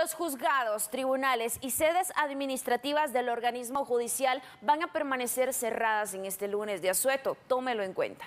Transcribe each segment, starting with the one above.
Los juzgados, tribunales y sedes administrativas del organismo judicial van a permanecer cerradas en este lunes de asueto. Tómelo en cuenta.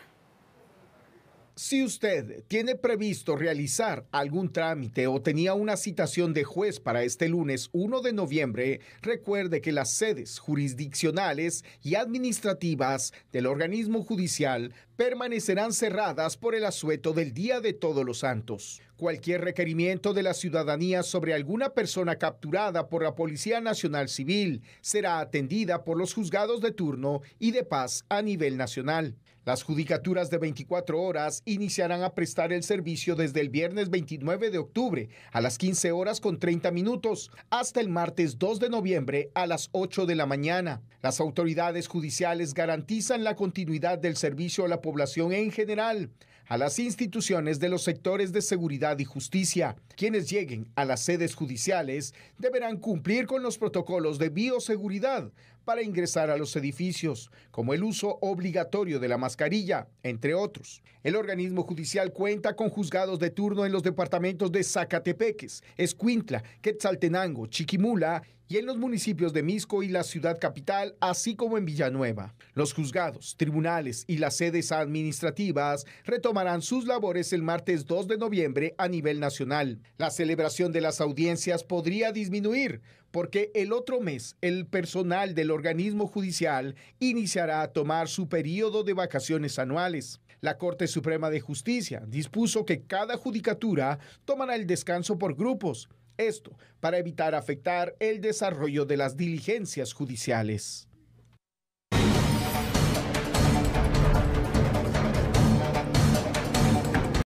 Si usted tiene previsto realizar algún trámite o tenía una citación de juez para este lunes 1 de noviembre, recuerde que las sedes jurisdiccionales y administrativas del organismo judicial permanecerán cerradas por el asueto del Día de Todos los Santos. Cualquier requerimiento de la ciudadanía sobre alguna persona capturada por la Policía Nacional Civil será atendida por los juzgados de turno y de paz a nivel nacional. Las judicaturas de 24 horas iniciarán a prestar el servicio desde el viernes 29 de octubre a las 15 horas con 30 minutos hasta el martes 2 de noviembre a las 8 de la mañana. Las autoridades judiciales garantizan la continuidad del servicio a la población en general, a las instituciones de los sectores de seguridad y justicia. Quienes lleguen a las sedes judiciales deberán cumplir con los protocolos de bioseguridad para ingresar a los edificios, como el uso obligatorio de la mascarilla, entre otros. El organismo judicial cuenta con juzgados de turno en los departamentos de Zacatepeques, Escuintla, Quetzaltenango, Chiquimula y en los municipios de Misco y la ciudad capital, así como en Villanueva. Los juzgados, tribunales y las sedes administrativas retomarán sus labores el martes 2 de noviembre a nivel nacional. La celebración de las audiencias podría disminuir porque el otro mes el personal del organismo judicial iniciará a tomar su periodo de vacaciones anuales. La Corte Suprema de Justicia dispuso que cada judicatura tomará el descanso por grupos esto para evitar afectar el desarrollo de las diligencias judiciales.